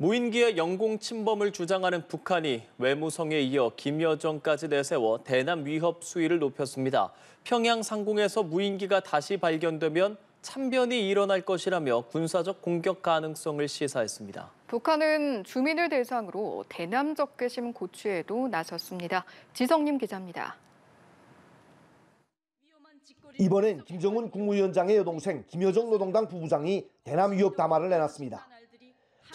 무인기의 영공 침범을 주장하는 북한이 외무성에 이어 김여정까지 내세워 대남 위협 수위를 높였습니다. 평양 상공에서 무인기가 다시 발견되면 참변이 일어날 것이라며 군사적 공격 가능성을 시사했습니다. 북한은 주민을 대상으로 대남 적개심 고취에도 나섰습니다. 지성님 기자입니다. 이번엔 김정은 국무위원장의 여동생 김여정 노동당 부부장이 대남 위협 담화를 내놨습니다.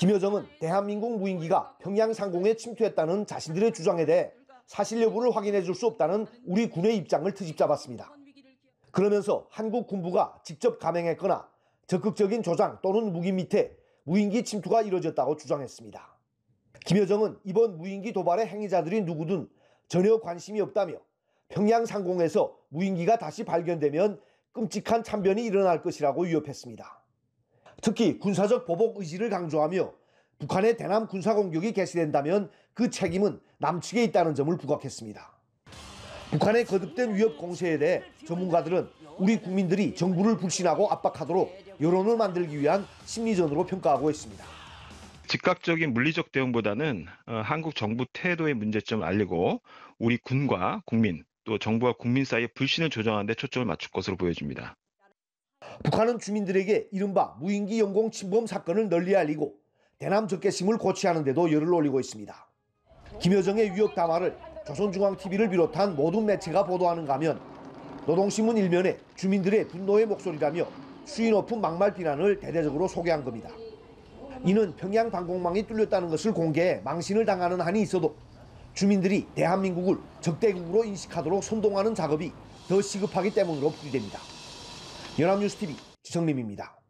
김여정은 대한민국 무인기가 평양 상공에 침투했다는 자신들의 주장에 대해 사실 여부를 확인해 줄 수 없다는 우리 군의 입장을 트집잡았습니다. 그러면서 한국 군부가 직접 감행했거나 적극적인 조장 또는 무기 밑에 무인기 침투가 이루어졌다고 주장했습니다. 김여정은 이번 무인기 도발의 행위자들이 누구든 전혀 관심이 없다며 평양 상공에서 무인기가 다시 발견되면 끔찍한 참변이 일어날 것이라고 위협했습니다. 특히 군사적 보복 의지를 강조하며 북한의 대남 군사 공격이 개시된다면 그 책임은 남측에 있다는 점을 부각했습니다. 북한의 거듭된 위협 공세에 대해 전문가들은 우리 국민들이 정부를 불신하고 압박하도록 여론을 만들기 위한 심리전으로 평가하고 있습니다. 즉각적인 물리적 대응보다는 어, 한국 정부 태도의 문제점을 알리고 우리 군과 국민 또 정부와 국민 사이의 불신을 조정하는 데 초점을 맞출 것으로 보여집니다. 북한은 주민들에게 이른바 무인기 영공 침범 사건을 널리 알리고 대남 적개심을 고취하는 데도 열을 올리고 있습니다. 김여정의 위협 담화를 조선중앙TV를 비롯한 모든 매체가 보도하는가 하면 노동신문 일면에 주민들의 분노의 목소리라며 수위 높은 막말 비난을 대대적으로 소개한 겁니다. 이는 평양 방공망이 뚫렸다는 것을 공개해 망신을 당하는 한이 있어도 주민들이 대한민국을 적대국으로 인식하도록 선동하는 작업이 더 시급하기 때문으로 풀이됩니다. 연합뉴스TV 지성림입니다.